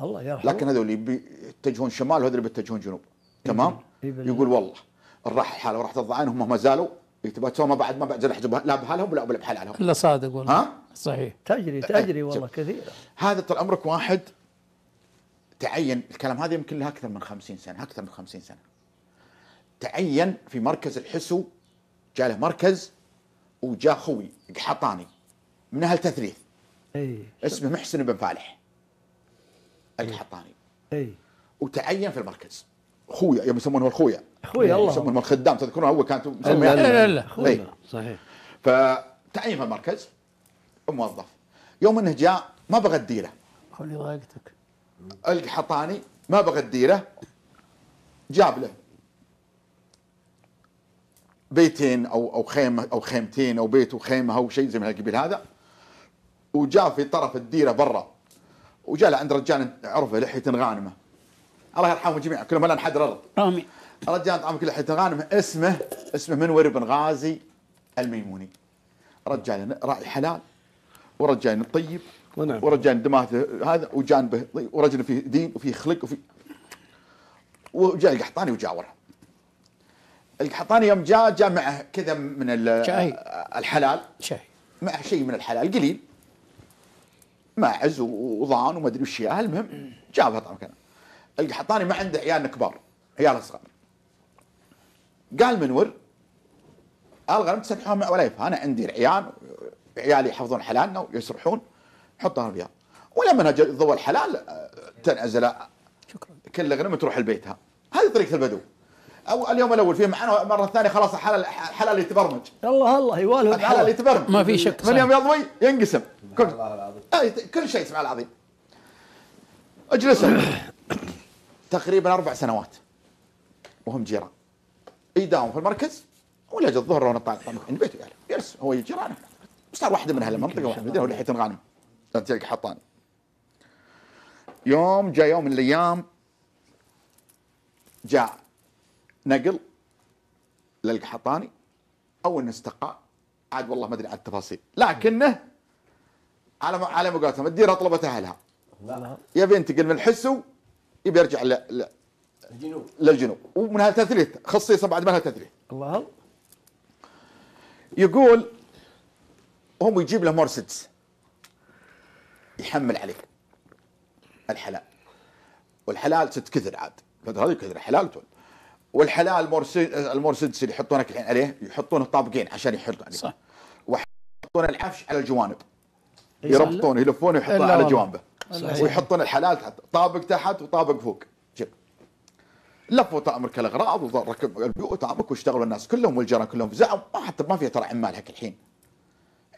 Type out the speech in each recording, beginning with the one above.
الله يرحمه لكن هذول يتجهون شمال وهذول بيتجهون جنوب تمام يقول والله راح حاله وراح الضعان هم ما زالوا يتباتون ما بعد ما بعد لا بحالهم ولا بحال حالهم الا صادق والله ها صحيح تجري تجري والله كثير هذا طال عمرك واحد تعين الكلام هذا يمكن له اكثر من 50 سنه اكثر من 50 سنه تعين في مركز الحسو جاء له مركز وجاء خوي قحطاني من اهل تثريث اي اسمه محسن بن فالح الحطاني إيه. اي وتعين في المركز خويا يوم يسمونه الخويا خويا الله يسمونه الخدام تذكرون هو كانت مسميه لا لا لا, لا إيه. صحيح فتعين في المركز موظف يوم انه جاء ما بغى الديره خلي ضايقتك الحطاني ما بغى الديره جاب له بيتين او او خيمه او خيمتين او بيت وخيمه او شيء زي ما القبيل هذا وجاء في طرف الديره برا وجاء عند رجال عرفه لحيه غانمه الله يرحمهم جميعا كلهم الان حد الارض امين رجال طعمك لحيه غانمه اسمه اسمه منور بن غازي الميموني رجال راعي حلال ورجال طيب ونعم. ورجال دماته هذا وجانبه ورجل فيه دين وفيه خلق وفيه وجاء القحطاني وجاوره القحطاني يوم جاء جاء معه كذا من الحلال شاي معه شيء من الحلال قليل ماعز وضان وما ادري وش المهم جابها طعم كذا القحطاني ما عنده عيال كبار عيال صغار قال منور الغنم تسبحون مع وليفها انا عندي العيال عيالي يحفظون حلالنا ويسرحون حطها فيها ولما ضوء الحلال آه، تنعزل كل غنم تروح لبيتها هذه طريقه البدو او اليوم الاول في معنا مره ثانيه خلاص حلال حلال يتبرمج الله الله يواله الحلال يتبرمج ما في شك من يوم يضوي ينقسم كل الله العظيم كل شيء سبحان العظيم اجلسوا تقريبا اربع سنوات وهم جيران يداوم في المركز ولا جا الظهر وانا طالع طالع من يعني بيته قال يجلس هو جيران صار واحده من هالمنطقه واحده من هو لحيه الغانم تلقى حطان يوم جاء يوم من الايام جاء نقل للقحطاني او انه استقى عاد والله ما ادري عن التفاصيل لكنه على على مقاتهم الديره طلبت اهلها يبي ينتقل من الحسو يبي يرجع ل الجنوب للجنوب ومنها تثليث خصيصا بعد ما لها تثليث الله يقول هم يجيب له مرسيدس يحمل عليه الحلال والحلال ست كثر عاد هذه كثر حلال تولد والحلال المرسيدس اللي يحطونك الحين عليه يحطونه طابقين عشان يحطون عليه صح ويحطون العفش على الجوانب يربطونه يلفونه ويحطونه على جوانبه ويحطون الحلال تحت طابق تحت وطابق فوق شوف لفوا تامرك الاغراض وركب البيوت واشتغلوا الناس كلهم والجيران كلهم زعم ما حتى ما في ترى عمال هيك الحين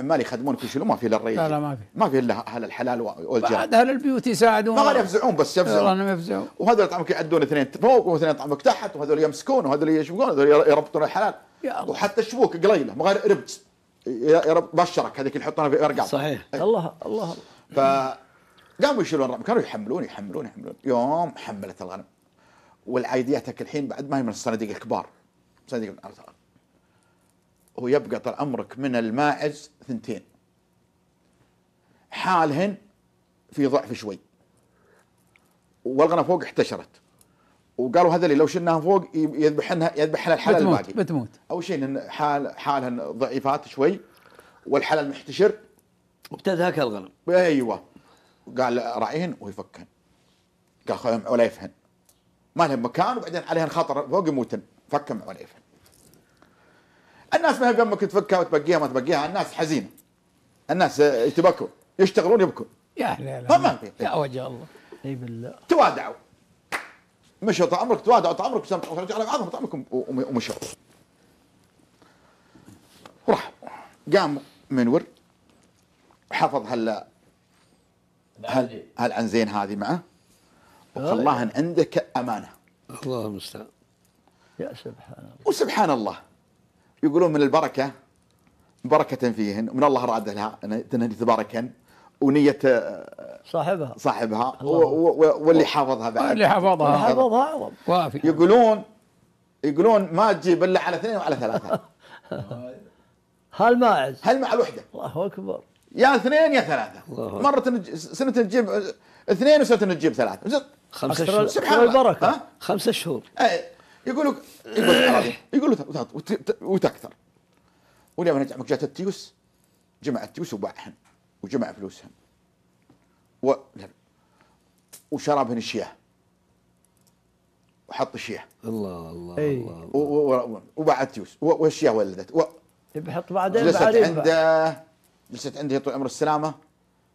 عمال يخدمونك ويشيلون ما في الا الريح لا لا ما في ما في الا اهل الحلال والجار بعد اهل البيوت يساعدون ما يفزعون بس يفزعون انهم يفزعون وهذول يطعمك يعدون اثنين فوق واثنين يطعمك تحت وهذول يمسكون وهذول يشبكون وهذول يربطون الحلال وحتى الشبوك قليله ما غير ربت بشرك هذيك يحطونها في ارقام صحيح أي. الله الله ف قاموا يشيلون الرقم كانوا يحملون يحملون يحملون يوم حملت الغنم والعايديات الحين بعد ما هي من الصناديق الكبار صناديق ويبقى طال عمرك من الماعز ثنتين حالهن في ضعف شوي والغنى فوق احتشرت وقالوا هذا اللي لو شلناها فوق يذبحنها يذبحنا الحلال بتموت الباقي بتموت اول شيء ان حال حالهن ضعيفات شوي والحلال محتشر وبتذهك الغنم ايوه قال راعيهن ويفكهن قال خذهم عليفهن ما لهم مكان وبعدين عليهن خطر فوق يموتن فكهم عليفهن الناس ما هي بيمك تفكها وتبقيها ما تبقيها الناس حزينه الناس آه، تبكوا يشتغلون يبكون يا لا ما في يا وجه الله اي طيب، بالله توادعوا مشوا طال عمرك توادعوا طال عمرك سمحوا على بعضهم طال عمركم ومشوا وراح قام منور حفظ هال هل هالعنزين هذه معه وخلاها عندك امانه الله المستعان يا سبحان الله وسبحان الله يقولون من البركة بركة فيهن ومن الله راد لها أن تباركن ونية آه، صاحبها صاحبها واللي حافظها بعد اللي حافظها اللي حافظها أعظم وافي يقولون يقولون ما تجيب إلا على اثنين وعلى ثلاثة هالماعز هالمع الوحدة الله أكبر يا اثنين يا ثلاثة مرة سنة تجيب اثنين وسنة تجيب ثلاثة خمسة شهور سبحان الله البركة خمسة شهور إيه. يقول لك إيه. يقول له وتكثر ولما نجح جات التيوس جمع التيوس وباعهن وجمع فلوسهم و... وشرى الشياه وحط الشياه الله الله أي. الله إيه. وباع التيوس و... والشياه ولدت و... بحط بعدين جلست عنده جلست عنده طول عمر السلامه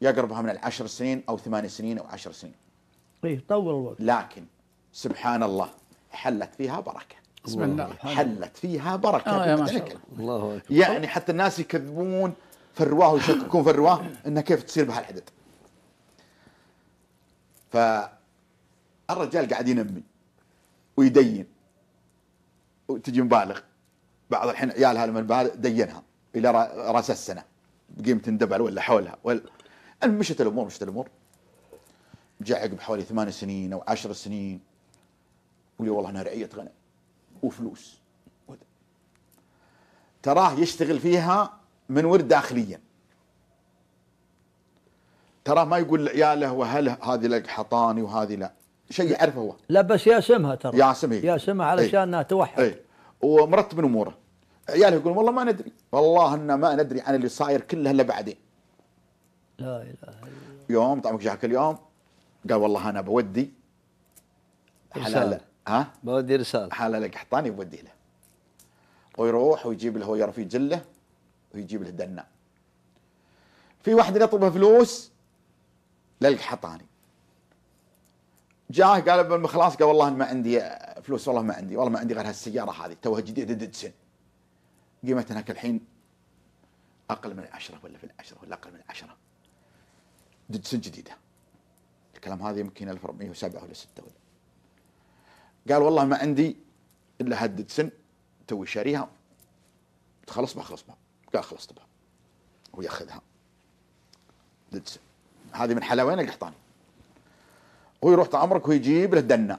يقربها من العشر سنين او ثمان سنين او عشر سنين اي طول الوقت لكن سبحان الله حلت فيها بركه بسم الله حلت فيها بركه آه يا ما شاء الله. الله أكبر. يعني حتى الناس يكذبون في الرواه ويشككون في الرواه انها كيف تصير بهالعدد فالرجال قاعد ينمي ويدين وتجي مبالغ بعض الحين عيالها لما دينها الى راس السنه بقيمه دبل ولا حولها ولا مشت الامور مشت الامور جاء عقب حوالي ثمان سنين او عشر سنين يقول لي والله انا رعيه غنم وفلوس تراه يشتغل فيها من ورد داخليا تراه ما يقول يا له هذه لك حطاني وهذه لا شيء يعرفه هو لا بس ياسمها ترى ياسمها إيه. ياسمها علشان ايه توحد ايه ومرتب من اموره عياله يقول والله ما ندري والله ان ما ندري عن اللي صاير كله الا بعدين لا اله الا الله يوم طعمك جاك اليوم قال والله انا بودي حلاله ها بودي رساله حاله لك حطاني بودي له ويروح ويجيب له هو يرفي جلة ويجيب له دنا في واحد يطلبه فلوس للقحطاني جاه قال ابن خلاص قال والله ما عندي فلوس والله ما عندي والله ما عندي غير هالسياره هذه توها جديده ددسن قيمتها هناك الحين اقل من العشره ولا في العشره ولا اقل من العشره ددسن جديده الكلام هذا يمكن 1407 ولا 6 ولا قال والله ما عندي الا هدد سن توي شاريها تخلص خلص بها قال خلصت بها وياخذها هدد هذه من حلاوين القحطاني هو يروح تعمرك ويجيب له دنه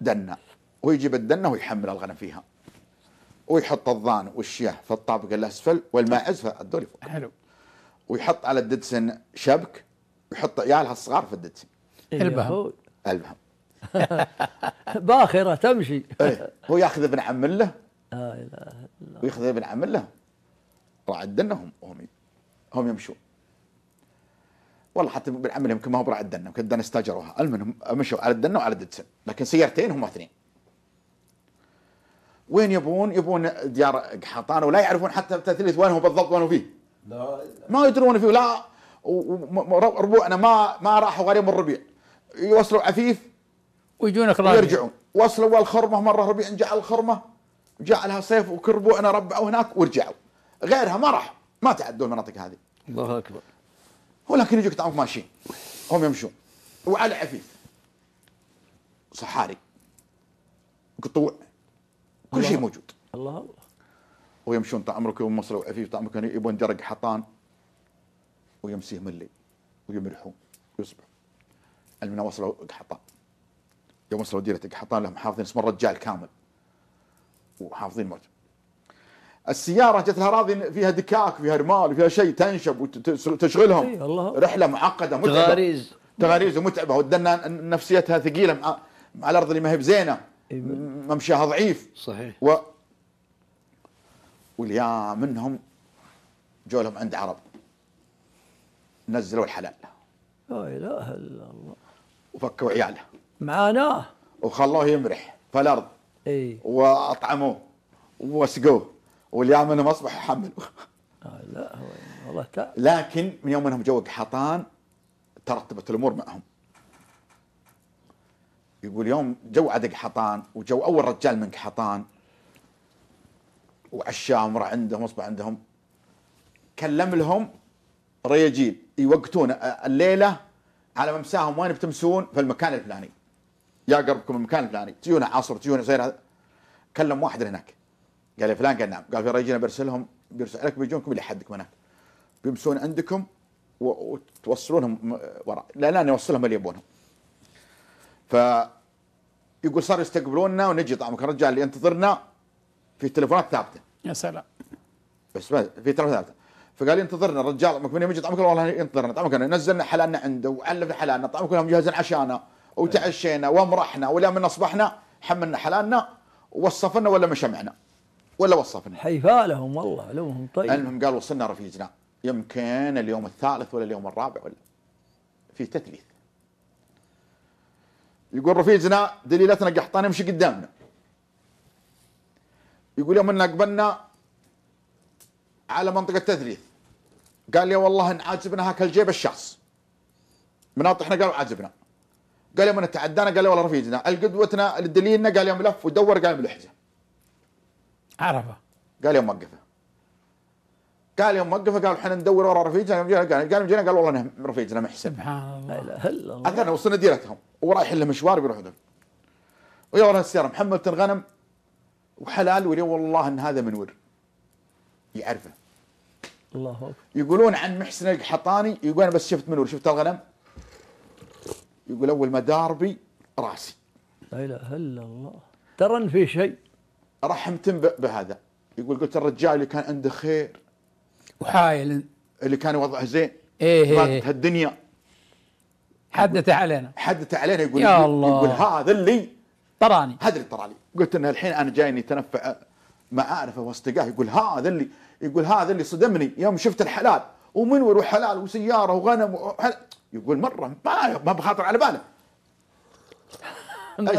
دنه ويجيب الدنه ويحمل الغنم فيها ويحط الظان والشياه في الطابق الاسفل والماعز في الدوري فوق حلو ويحط على الددسن شبك ويحط عيالها الصغار في الددسن البهم المهم باخره تمشي إيه، هو ياخذ ابن عم له لا اله الا وياخذ ابن عم له راعد هم هم هم يمشون والله حتى ابن عم يمكن ما هو برعد دنا يمكن دنا استاجروها المهم مشوا على الدنه وعلى الدتسن لكن سيارتين هم اثنين وين يبون يبون ديار قحطان ولا يعرفون حتى التثليث وين هو بالضبط وين هو فيه لا ما يدرون فيه لا وربوعنا ما ما راحوا غير يوم الربيع يوصلوا عفيف ويجونك اخراج ويرجعون وصلوا الخرمه مره ربيع جاء الخرمه جعلها صيف وكربوا انا ربعوا هناك ورجعوا غيرها ما راح ما تعدوا المناطق هذه الله اكبر ولكن يجوك تعرف ماشيين هم يمشون وعلى عفيف صحاري قطوع كل شيء موجود الله الله ويمشون طعمرك يوم مصر وعفيف طعمرك يبون درق حطان ويمسيهم الليل ويمرحون يصبح المنا وصلوا قحطان يوم وصلوا ديره قحطان لهم حافظين اسم الرجال كامل وحافظين موت السياره جت الاراضي فيها دكاك فيها رمال فيها شيء تنشب وتشغلهم إيه، الله. رحله معقده متعبه تغاريز تغاريز ومتعبه ودنا نفسيتها ثقيله مع, مع الارض اللي ما هي بزينه إيه. ممشاها ضعيف صحيح و واليا منهم جولهم عند عرب نزلوا الحلال لا اله الا الله وفكوا عياله معاناه وخلوه يمرح في الارض اي واطعموه وسقوه واليوم انهم اصبحوا حملوا آه، لا والله تعب لكن من يوم انهم جو حطان ترتبت الامور معهم يقول يوم جو عدق حطان وجو اول رجال من حطان وعشام راح عندهم اصبح عندهم كلم لهم رياجيل يوقتون آه، الليله على ممساهم وين بتمسون في المكان الفلاني يا قربكم المكان الفلاني تجونا عصر تجونا زي هذا كلم واحد هناك قال يا فلان قال نعم قال في رجينا برسلهم لك بيجونكم الى حدكم هناك بيمسون عندكم وتوصلونهم وراء لا لا نوصلهم اللي يبونهم ف يقول صار يستقبلوننا ونجي طعمك الرجال اللي ينتظرنا في تليفونات ثابته يا سلام بس في تليفونات ثابته فقال ينتظرنا الرجال رجال من يوم يجي طعمك والله ينتظرنا طعمك نزلنا حلالنا عنده وعلفنا حلالنا طعمك كلهم جاهزين عشانا وتعشينا ومرحنا ولا من اصبحنا حملنا حلالنا ووصفنا ولا ما شمعنا ولا وصفنا حيفا لهم والله علومهم طيب المهم قال وصلنا رفيجنا يمكن اليوم الثالث ولا اليوم الرابع ولا في تثليث يقول رفيجنا دليلتنا قحطان يمشي قدامنا يقول يوم ان اقبلنا على منطقه تثليث قال لي والله ان عاجبنا هاك الجيب الشخص مناط احنا قالوا عاجبنا قال يوم تعدانا قال لي والله رفيقنا القدوتنا دليلنا قال يوم لف ودور قال ملحزه عرفه قال يوم وقفه قال يوم وقفه قال احنا ندور ورا رفيجنا قال جينا قال قال, قال, قال والله رفيجنا محسن سبحان الله لا اله الا الله اذن وصلنا ديرتهم ورايح له مشوار بيروح ذول ويا ورا السياره محمد الغنم وحلال ولي والله ان هذا منور يعرفه الله أكبر يقولون عن محسن القحطاني يقول أنا بس شفت منه شفت الغنم يقول أول ما داربي راسي لا إله إلا الله ترى في شيء رحمت بهذا يقول قلت الرجال اللي كان عنده خير وحايل اللي كان وضعه زين ايه ايه, إيه. الدنيا حدث علينا حدث علينا يقول يا الله يقول هذا اللي طراني هذا اللي طراني قلت انه الحين انا جاي اني اتنفع معارفه واصدقائه يقول هذا اللي يقول هذا اللي صدمني يوم شفت الحلال ومنور وحلال وسياره وغنم وحل... يقول مره ما ما بخاطر على باله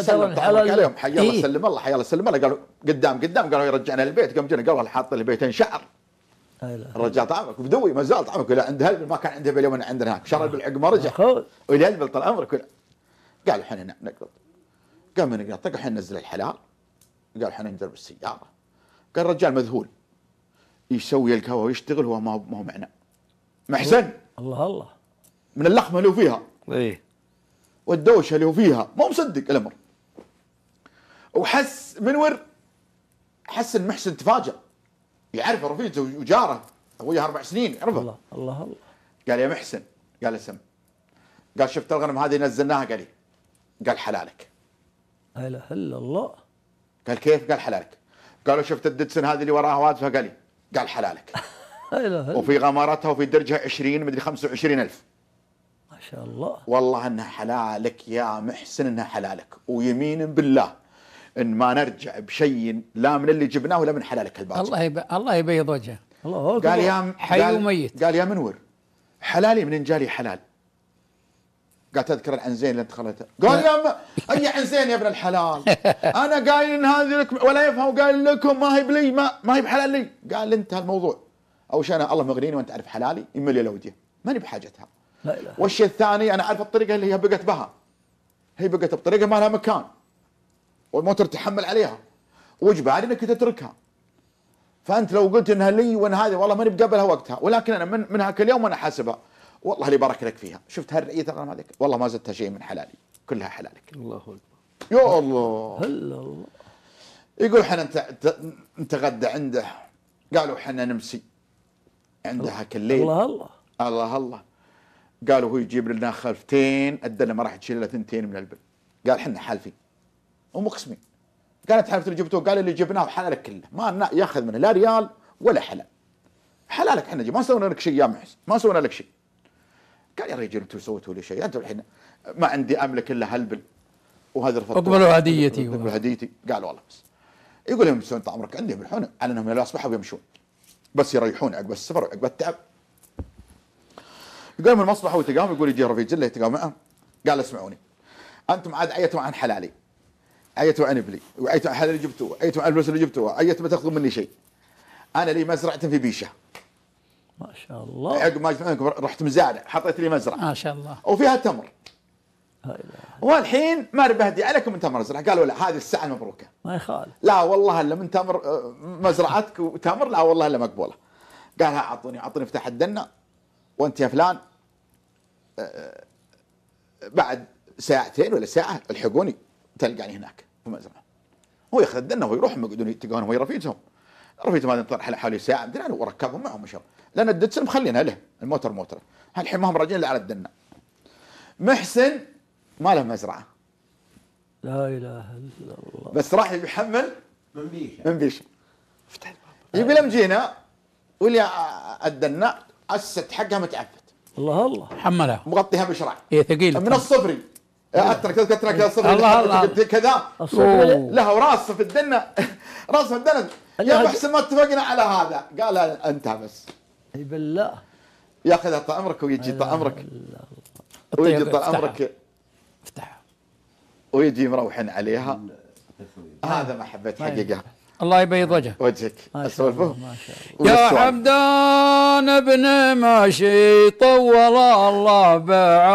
سلم طعمك عليهم حي الله إيه؟ سلم الله حي الله سلم الله قالوا قدام قدام قالوا يرجعنا البيت قام جينا قالوا حاط لي بيتين شعر الرجال طعمك بدوي ما زال طعمك ولا عند هلبل ما كان عنده باليوم عندنا هناك شرب البل عقب ما رجع ولا هلبل طال عمرك قالوا حنا نقبض قام نقطع طيب الحين ننزل الحلال قال حنا نجرب السياره قال الرجال مذهول يسوي الكهوه ويشتغل هو ما هو معنا محسن الله الله من اللخمه اللي فيها ايه والدوشه اللي فيها ما مصدق الامر وحس منور حس ان محسن تفاجأ يعرف رفيقته وجاره ابويا اربع سنين عرفه الله الله الله قال يا محسن قال اسم قال شفت الغنم هذه نزلناها قال لي إيه؟ قال حلالك لا اله الا الله قال كيف؟ قال حلالك قالوا شفت الدتسن هذه اللي وراها واقفه قال لي إيه؟ قال حلالك وفي غمارتها وفي درجها 20 مدري 25 ألف ما شاء الله والله انها حلالك يا محسن انها حلالك ويمين بالله ان ما نرجع بشيء لا من اللي جبناه ولا من حلالك الباطل الله يب... الله يبيض وجهه الله قال يا حي وميت قال... يا منور حلالي من جالي حلال قالت اذكر العنزين اللي انت خليته قال يا اي عنزين يا ابن الحلال انا قايل ان هذه لك ولا يفهم قال لكم ما هي بلي ما, ما هي بحلال لي قال انتهى الموضوع اول شيء انا الله مغنيني وانت تعرف حلالي يملي لي ماني بحاجتها والشيء الثاني انا اعرف الطريقه اللي هي بقت بها هي بقت بطريقه ما لها مكان والموتر تحمل عليها واجباري انك تتركها فانت لو قلت انها لي وان هذه والله ماني بقبلها وقتها ولكن انا من منها كل يوم انا حاسبها والله اللي بارك لك فيها شفت هالرئيه الغنم هذيك والله ما زدتها شيء من حلالي كلها حلالك الله اكبر يا الله هلا الله يقول حنا نتغدى عنده قالوا حنا نمسي عندها ليل الله الله الله الله قالوا هو يجيب لنا خلفتين ادنا ما راح تشيل الا ثنتين من البن قال حنا حالفين ومقسمين قالت حالفت اللي جبتوه قال اللي جبناه حلالك كله ما ياخذ منه لا ريال ولا حلال حلالك حنا ما سوينا لك شيء يا محسن ما سوينا لك شيء قال يا رجل انتم سويتوا لي شيء انتم الحين ما عندي املك الا هلبل وهذا رفض اقبلوا هديتي اقبلوا هديتي قال والله بس يقول لهم يمسون طال عمرك عندي بالحنة على انهم لو اصبحوا يمشون بس يريحون عقب السفر وعقب التعب يقول من المصلحه وتقام يقول يجي رفيق جله يتقام معه قال اسمعوني انتم عاد عيتوا عن حلالي عيتوا عن ابلي وعيتوا عن حلالي جبتوه عيتوا عن الفلوس اللي جبتوها عيتوا ما تاخذون مني شيء انا لي مزرعه في بيشه ما شاء الله عقب ما رحت مزارع حطيت لي مزرعه ما شاء الله وفيها تمر والحين ما بهدي عليكم من تمر مزرعه قالوا لا هذه الساعه المبروكه ما يخالف لا والله الا من تمر آه، مزرعتك وتمر لا والله الا مقبوله قال ها اعطوني اعطوني افتح الدنه وانت يا فلان آه، آه، بعد ساعتين ولا ساعه الحقوني تلقاني هناك في المزرعه هو ياخذ الدنه ويروح يقعدون يتقون هو رفيتهم رفيتهم هذا انطر حوالي ساعه وركبهم معهم وشرب لان الدتسن مخلينا له الموتر موتره الحين ما هم راجعين الا على الدنا محسن ما له مزرعه لا اله الا الله بس راح يحمل منبيشه منبيشه فتح يبي لم جينا واللي الدنا الست حقها متعفت الله الله حملها مغطيها بشرع هي إيه، ثقيله من الصفري إيه. اترك اترك اترك إيه. صفري الله الله كذا لها وراسه في الدنه راسه في الدنه يا محسن ما اتفقنا على هذا قال انت بس اي بالله ياخذها امرك ويجي امرك ويجي امرك افتحها ويجي مروحن عليها هذا ما حبيت طيب. حقيقه الله يبيض وجهك وجهك اسولفه يا حمدان ابن ماشي طول الله بعمره